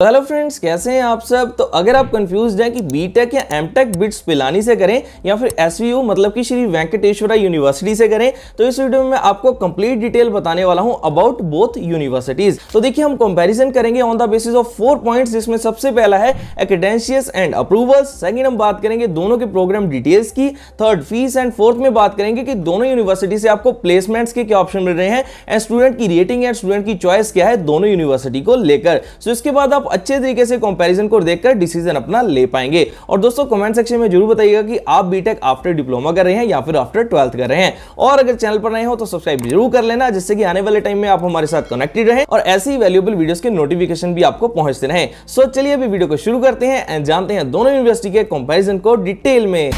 तो hello friends कैसे हैं आप सब तो अगर आप कंफ्यूज हैं कि बीटेक या एमटेक बिट्स पिलानी से करें या फिर एस मतलब कि श्री वेंकटेश्वरा यूनिवर्सिटी से करें तो इस वीडियो में मैं आपको कंप्लीट डिटेल बताने वाला हूं अबाउट बोथ यूनिवर्सिटीज तो देखिए हम कंपैरिजन करेंगे on the basis of four point जिसमें सबसे पहला है एकेडेंशियस एंड अप्रूवल्स सेकेंड हम बात करेंगे दोनों के प्रोग्राम डिटेल्स की थर्ड फीस एंड फोर्थ में बात करेंगे कि दोनों यूनिवर्सिटी से आपको प्लेसमेंट्स के क्या ऑप्शन मिल रहे हैं एंड स्टूडेंट की रेटिंग एंड स्टूडेंट की चॉइस क्या है दोनों यूनिवर्सिटी को लेकर सो इसके बाद आप आप अच्छे तरीके से कंपैरिजन को देखकर डिसीजन अपना ले पाएंगे और दोस्तों कमेंट सेक्शन में जरूर बताइएगा कि आप बीटेक आफ्टर डिप्लोमा कर रहे हैं या फिर आफ्टर ट्वेल्थ कर रहे हैं और अगर चैनल पर नए हो तो सब्सक्राइब जरूर कर लेना जिससे कि आने वाले टाइम में आप हमारे साथ कनेक्टेड रहे और ऐसी ही वैल्यूबल वीडियो के नोटिफिकेशन भी आपको पहुंचते रहे सो चलिए अभी वीडियो को शुरू करते हैं एंड जानते हैं दोनों यूनिवर्सिटी के कंपेरिजन को डिटेल में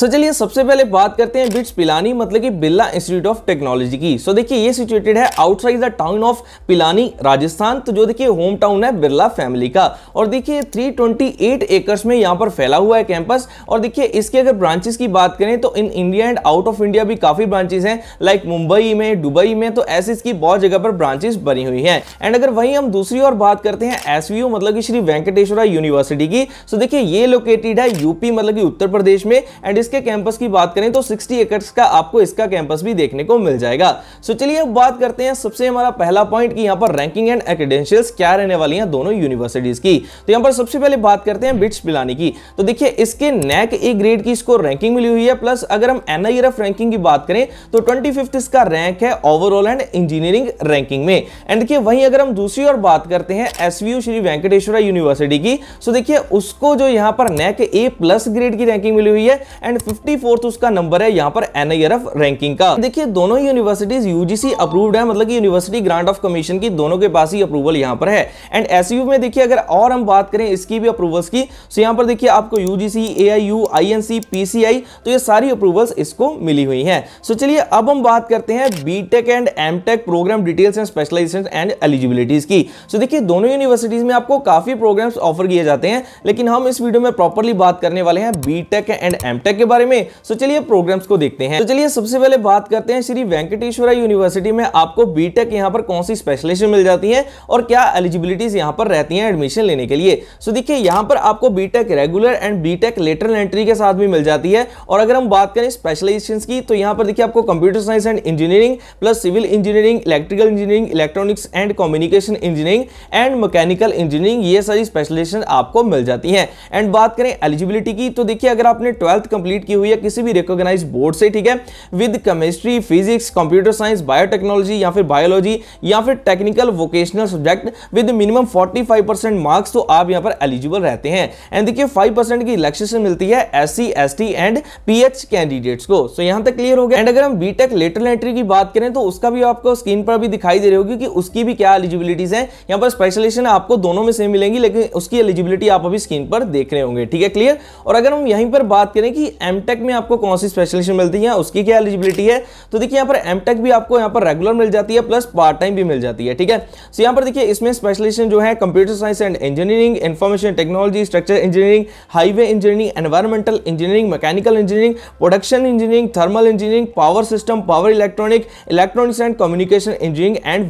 सो चलिए सबसे पहले बात करते हैं बिट्स पिलानी मतलब कि बिरला इंस्टीट्यूट ऑफ टेक्नोलॉजी की सो देखिए ये सिचुएटेड है outside the town of Pilani Rajasthan तो जो देखिए होम टाउन है बिरला फैमिली का और देखिए 328 एकर्स में यहाँ पर फैला हुआ है कैंपस और देखिए इसके अगर ब्रांचेस की बात करें तो in India and out of India भी काफ़ी ब्रांचेज हैं लाइक मुंबई में दुबई में तो ऐसे इसकी बहुत जगह पर ब्रांचेज बनी हुई हैं एंड अगर वहीं हम दूसरी और बात करते हैं एस मतलब कि श्री वेंकटेश्वरा यूनिवर्सिटी की सो देखिए ये लोकेटेड है यूपी मतलब कि उत्तर प्रदेश में एंड इसके कैंपस की बात करें तो 60 एकर्स का आपको इसका कैंपस भी देखने को मिल जाएगा सो चलिए अब बात करते हैं सबसे हमारा पहला पॉइंट की यहाँ पर रैंकिंग एंड एक्रीडेंशियल्स क्या रहने वाली हैं दोनों यूनिवर्सिटीज की तो यहाँ पर सबसे पहले बात करते हैं बिट्स पिलानी की तो देखिए इसके नैक ए ग्रेड की इसको रैंकिंग मिली हुई है प्लस अगर हम एन रैंकिंग की बात करें तो ट्वेंटी इसका रैंक है ओवरऑल एंड इंजीनियरिंग रैंकिंग में एंड देखिए वहीं अगर हम दूसरी और बात करते हैं एस श्री वेंकटेश्वरा यूनिवर्सिटी की सो तो देखिए उसको जो यहाँ पर नैक ए प्लस ग्रेड की रैंकिंग मिली हुई है एंड एंड फिफ्टी तो उसका नंबर है यहाँ पर एनआईआरएफ रैंकिंग का देखिए दोनों यूनिवर्सिटीज यूजीसी अप्रूव्ड है मतलब कि यूनिवर्सिटी ग्रांट ऑफ कमीशन की दोनों के पास ही अप्रूवल यहाँ पर है एंड एस में देखिए अगर और हम बात करें इसकी भी अप्रूवल्स की तो यहाँ पर देखिए आपको यूजीसी एआईयू आईएनसी पीसीआई तो ये सारी अप्रूवल्स इसको मिली हुई है सो so, चलिए अब हम बात करते हैं BTech and MTech program details and specialization and eligibilities की सो देखिए दोनों यूनिवर्सिटीज में आपको काफी प्रोग्राम्स ऑफर किए जाते हैं लेकिन हम इस वीडियो में प्रॉपरली बात करने वाले हैं बीटेक एंड एमटेक के बारे में तो चलिए प्रोग्राम्स को देखते हैं तो चलिए सबसे पहले बात करते हैं श्री वेंकटेश्वरा यूनिवर्सिटी में आपको बीटेक यहाँ पर कौन सी स्पेशलाइजेशन मिल जाती है और क्या एलिजिबिलिटीज यहाँ पर रहती है एडमिशन लेने के लिए तो देखिए यहाँ पर आपको BTech regular and BTech lateral entry के साथ भी मिल जाती है और अगर हम बात करें स्पेशलाइजेशन की तो यहाँ पर देखिए आपको computer science and engineering plus civil engineering electrical engineering electronics and communication engineering and mechanical engineering ये सारी स्पेशलाइजेशन आपको मिल जाती है एंड बात करें एलिजिबिलिटी की तो देखिए अगर आपने ट्वेल्थ कंप्लीट कंप्लीट की हुई है किसी भी रिकॉग्नाइज बोर्ड से ठीक है with chemistry physics computer science biotechnology या फिर बायोलॉजी या फिर technical vocational subject with minimum 45 marks तो आप यहां पर एलिजिबल रहते हैं एंड देखिए 5 की रिलैक्सेशन मिलती है S C S and PH candidates को सो so, यहाँ तक क्लियर हो गया एंड अगर हम बीटेक लेटरल एंट्री की बात करें तो उसका भी आपको स्क्रीन पर भी दिखाई दे रही होगी कि उसकी भी क्या एलिजिबिलिटीज है यहां पर स्पेशलाइजेशन आपको दोनों में सेम मिलेंगी लेकिन उसकी एलिजिबिलिटी आप अभी स्क्रीन पर देख रहे होंगे ठीक है क्लियर और अगर हम यहीं पर बात करें कि एमटेक में आपको कौन सी स्पेशलाइजेशन मिलती है उसकी क्या एलिजिबिलिटी है तो देखिए यहाँ पर एमटेक भी आपको यहाँ पर रेगुलर मिल जाती है प्लस पार्ट टाइम भी मिल जाती है ठीक है सो यहाँ पर देखिए इसमें स्पेशलाइजेशन जो है computer science and engineering information technology structure engineering highway engineering environmental engineering mechanical engineering production engineering thermal engineering power system power electronic electronics and communication engineering and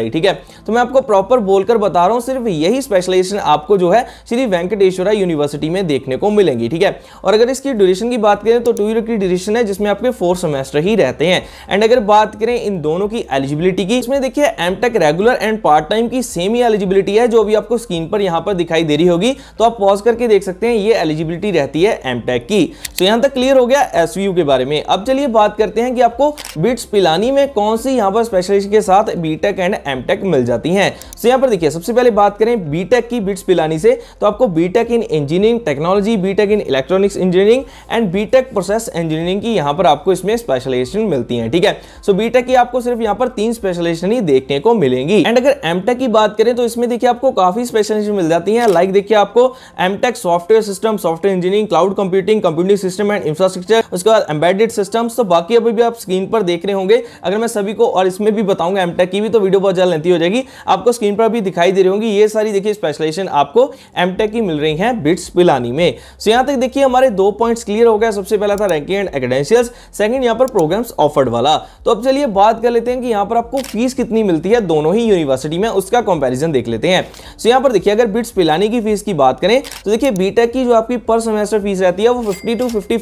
वी ठीक है तो मैं आपको प्रॉपर बोलकर बता रहा हूँ सिर्फ यही स्पेशलाइजेशन आपको जो है श्री वेंकटेश्वरा यूनिवर्सिटी में देखने को मिलेंगी ठीक है और अगर इसकी ड्यूरेशन ड्यूरेशन की बात करें तो टू ईयर की ड्यूरेशन है जिसमें आपके फोर सेमेस्टर ही रहते हैं एंड अगर बात करें इन दोनों की एलिजिबिलिटी की इसमें देखिए M regular and part time की सेम ही एलिजिबिलिटी है जो भी आपको स्क्रीन पर यहाँ पर दिखाई दे रही होगी तो आप पॉज करके देख सकते हैं ये एलिजिबिलिटी रहती है एम की तो यहाँ तक क्लियर हो गया एस के बारे में अब चलिए बात करते हैं कि आपको बिट्स पिलानी में कौन सी यहाँ पर स्पेशलिस्ट के साथ बीटेक एंड एम मिल जाती हैं तो यहाँ पर देखिए सबसे पहले बात करें बीटेक की बिट्स पिलानी से तो आपको BTech in engineering technology BTech in electronics engineering and BTech process engineering की यहाँ पर आपको इसमें स्पेशलाइजेशन मिलती है ठीक है सो बीटेक की आपको सिर्फ यहां पर तीन स्पेशलाइजेशन ही देखने को मिलेंगी एंड अगर एमटेक की बात करें तो इसमें देखिए आपको काफी स्पेशलाइजेशन मिल जाती है लाइक देखिए आपको MTech software system software engineering cloud computing computing system and infrastructure उसके बाद एम्बेडेड सिस्टम तो बाकी अभी भी आप स्क्रीन पर देख रहे होंगे अगर मैं सभी को और इसमें भी बताऊंगा एमटेक की भी तो वीडियो बहुत जल्द लेती हो जाएगी आपको स्क्रीन पर भी दिखाई दे रही होंगी ये सारी देखिए स्पेशलाइजेशन आपको एमटेक की मिल रही है बिट्स पिलानी में सो तक देखिए हमारे दो पॉइंट्स क्लियर हो गया सबसे पहला था रैंकिंग एंड एकेडेंशियल्स सेकंड यहाँ पर प्रोग्राम्स ऑफर्ड वाला तो अब चलिए बात कर लेते हैं कि यहाँ पर आपको फीस कितनी मिलती है दोनों ही यूनिवर्सिटी में उसका कंपेरिजन देख लेते हैं सो यहाँ पर देखिए अगर बिट्स पिलानी की फीस की बात करें तो देखिए बीटेक की जो आपकी पर सेमेस्टर फीस रहती है वो फिफ्टी टू फिफ्टी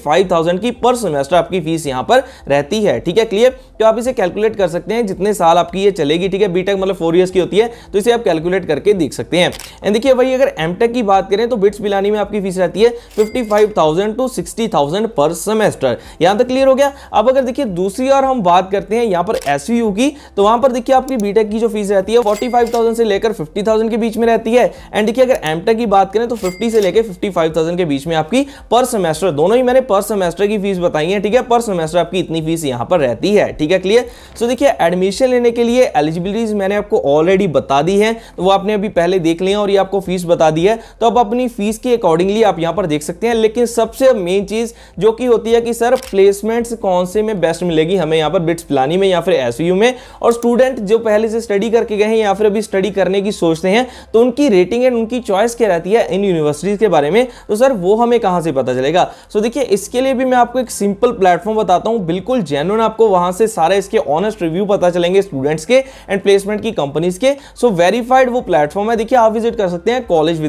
की पर सेमेस्टर आपकी फीस यहाँ पर रहती है ठीक है क्लियर तो आप इसे कैलकुलेट कर सकते हैं जितने साल आपकी ये चलेगी ठीक है बीटेक मतलब फोर ईयर्स की होती है तो इसे आप कैलकुलेट करके देख सकते हैं एंड देखिए भाई अगर एमटेक की बात करें तो बिट्स पिलानी में आपकी फीस रहती है fifty five thousand to six sixty thousand per semester यहां तक क्लियर हो गया अब अगर देखिए दूसरी और हम बात करते हैं यहां पर एस की तो वहां पर देखिए आपकी बीटेक की जो फीस रहती है फोर्टी से लेकर फिफ्टी के बीच में रहती है एंड देखिए अगर एम की बात करें तो फिफ्टी से लेकर फिफ्टी के बीच में आपकी पर सेमेस्टर दोनों ही मैंने पर सेमेस्टर की फीस बताई है ठीक है पर सेमेस्टर आपकी इतनी फीस यहां पर रहती है ठीक है क्लियर सो देखिए एडमिशन लेने के लिए एलिजिबिलिटीज मैंने आपको ऑलरेडी बता दी है तो वो आपने अभी पहले देख लिया और ये आपको फीस बता दी है तो अब अपनी फीस के अकॉर्डिंगली आप यहां पर देख सकते हैं लेकिन सबसे मेन चीज़ जो कि होती है कि सर प्लेसमेंट्स कौन से में बेस्ट मिलेगी हमें यहाँ पर बिट्स प्लानी में या फिर एस में और स्टूडेंट जो पहले से स्टडी करके गए हैं या फिर अभी स्टडी करने की सोचते हैं तो उनकी रेटिंग एंड उनकी चॉइस क्या रहती है इन यूनिवर्सिटीज़ के बारे में तो सर वो हमें कहाँ से पता चलेगा सो देखिए इसके लिए भी मैं आपको एक सिंपल प्लेटफॉर्म बताता हूँ बिल्कुल जेनुअन आपको वहाँ से सारे इसके ऑनेस्ट रिव्यू पता चलेंगे स्टूडेंट्स के एंड प्लेसमेंट की कंपनीज के सो वेरीफाइड वो प्लेटफॉर्म है देखिए आप विजिट कर सकते हैं कॉलेज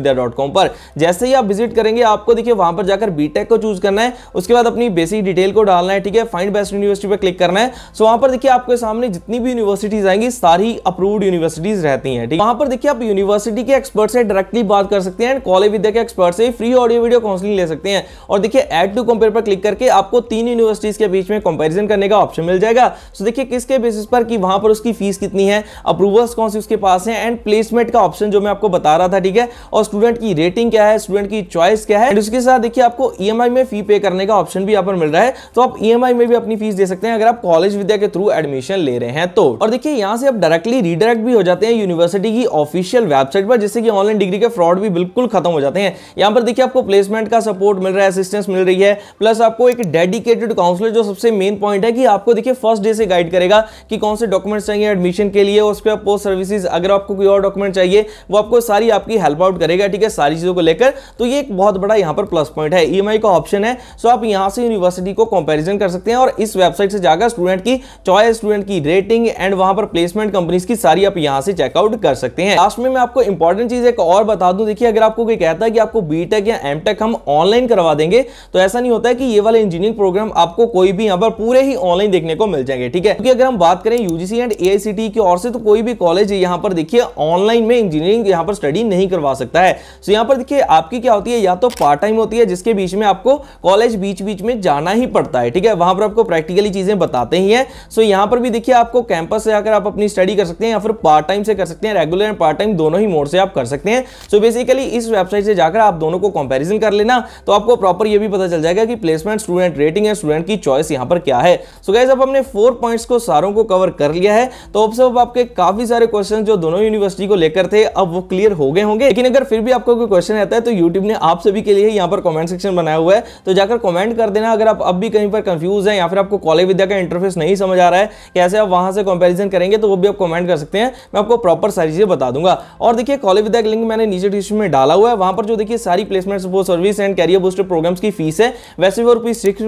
पर जैसे ही आप विजिट करेंगे आपको देखिए वहां पर जाकर बीटेक को चूज करना है उसके बाद अपनी बेसिक डिटेल को डालना है ठीक है फाइंड बेस्ट यूनिवर्सिटी पर क्लिक करना है सो वहां पर देखिए आपके सामने जितनी भी यूनिवर्सिटीज आएंगी सारी अप्रूव्ड यूनिवर्सिटीज रहती है ठीक वहां पर देखिए आप यूनिवर्सिटी के एक्सपर्ट से डायरेक्टली बात कर सकते हैं एंड कॉलेज विद्या के एक्सपर्ट से फ्री ऑडियो वीडियो काउंसिलिंग ले सकते हैं और देखिए एड टू कंपेयर पर क्लिक करके आपको तीन यूनिवर्सिटीज के बीच में कंपेरिजन करने का ऑप्शन मिल जाएगा सो देखिए किसके बेसिस पर कि वहां पर उसकी फीस कितनी है अप्रूवल्स कौन सी उसके पास है एंड प्लेसमेंट का ऑप्शन जो मैं आपको बता रहा था ठीक है और स्टूडेंट की रेटिंग क्या है स्टूडेंट की चॉइस क्या है उसके साथ देखिए आपको ई में फीस फी पे करने का ऑप्शन भी यहाँ पर मिल रहा है तो आप ई e में भी अपनी फीस दे सकते हैं अगर आप कॉलेज विद्या के थ्रू एडमिशन ले रहे हैं तो और देखिए यहाँ से आप डायरेक्टली रिडायरेक्ट भी हो जाते हैं यूनिवर्सिटी की ऑफिशियल वेबसाइट पर जिससे कि ऑनलाइन डिग्री के फ्रॉड भी बिल्कुल खत्म हो जाते हैं यहाँ पर देखिए आपको प्लेसमेंट का सपोर्ट मिल रहा है असिस्टेंस मिल रही है प्लस आपको एक डेडिकेटेड काउंसलर जो सबसे मेन पॉइंट है कि आपको देखिए फर्स्ट डे से गाइड करेगा कि कौन से डॉक्यूमेंट्स चाहिए एडमिशन के लिए उस पर पोस्ट सर्विसेज अगर आपको कोई और डॉक्यूमेंट चाहिए वो आपको सारी आपकी हेल्प आउट करेगा ठीक है सारी चीज़ों को लेकर तो ये एक बहुत बड़ा यहाँ पर प्लस पॉइंट है ई e का ऑप्शन है सो आप यहां से यूनिवर्सिटी को कंपैरिजन कर सकते हैं और इस वेबसाइट से जाकर स्टूडेंट की चॉइस स्टूडेंट की रेटिंग एंड वहां पर प्लेसमेंट कंपनीज की सारी आप यहां से चेकआउट कर सकते हैं लास्ट में मैं आपको इंपॉर्टेंट चीज़ एक और बता दूं देखिए अगर आपको कोई कहता है कि आपको बीटेक या एमटेक हम ऑनलाइन करवा देंगे तो ऐसा नहीं होता है कि ये वाले इंजीनियरिंग प्रोग्राम आपको कोई भी यहां पर पूरे ही ऑनलाइन देखने को मिल जाएंगे ठीक है क्योंकि अगर हम बात करें यूजीसी एंड ए की ओर से तो कोई भी कॉलेज यहां पर देखिए ऑनलाइन में इंजीनियरिंग यहां पर स्टडी नहीं करवा सकता है सो यहां पर देखिए आपकी क्या होती है या तो पार्ट टाइम होती है जिसके बीच में आपको कॉलेज बीच बीच में जाना ही पड़ता है ठीक है वहां पर आपको प्रैक्टिकली चीज़ें बताते ही है सो यहां पर भी देखिए आपको कैंपस से आकर आप अपनी स्टडी कर सकते हैं या फिर पार्ट टाइम से कर सकते हैं रेगुलर एंड पार्ट टाइम दोनों ही मोड से आप कर सकते हैं सो so बेसिकली इस वेबसाइट से जाकर आप दोनों को कंपेरिजन कर लेना तो आपको प्रॉपर यह भी पता चल जाएगा कि प्लेसमेंट स्टूडेंट रेटिंग है स्टूडेंट की चॉइस यहां पर क्या है सो so गैस अब हमने फोर पॉइंट्स को सारों को कवर कर लिया है तो अब सब आपके काफी सारे क्वेश्चन जो दोनों यूनिवर्सिटी को लेकर थे अब वो क्लियर हो गए होंगे लेकिन अगर फिर भी आपको कोई क्वेश्चन रहता है तो यूट्यूब ने आप सभी के लिए यहां पर कॉमेंट सेक्शन बनाया हुआ है तो तो जाकर कमेंट कर देना अगर आप अब भी कहीं पर कंफ्यूज हैं या फिर आपको कॉलेज विद्या का इंटरफेस नहीं समझ आ रहा है कैसे आप वहां से कंपेरिजन करेंगे तो वो भी आप कमेंट कर सकते हैं मैं आपको प्रॉपर सारी चीज़ें बता दूंगा और देखिए कॉलेज विद्या का लिंक मैंने नीचे डिस्क्रिप्शन में डाला हुआ है वहां पर जो देखिए सारी placement support service and career booster program की फीस है वैसे भी रुपीज़ सिक्स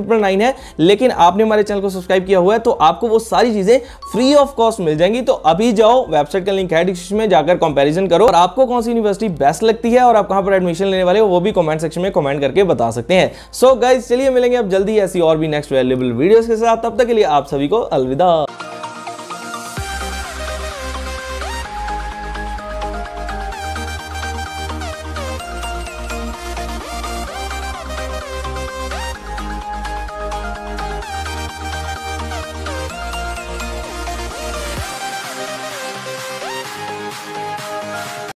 है लेकिन आपने हमारे चैनल को सब्सक्राइब किया हुआ है तो आपको वो सारी चीज़ें फ्री ऑफ कॉस्ट मिल जाएंगी तो अभी जाओ वेबसाइट का लिंक है डिस्क्रिप्शन में जाकर कंपेरिजन करो और आपको कौन सी यूनिवर्सिटी बेस्ट लगती है और आप कहां पर एडमिशन लेने वाले हो वो भी कॉमेंट सेक्शन में कॉमेंट करके बता सकते हैं सो गाइज चलिए मिलेंगे अब जल्दी ऐसी और भी नेक्स्ट वैल्यूबल वीडियोस के साथ तब तक के लिए आप सभी को अलविदा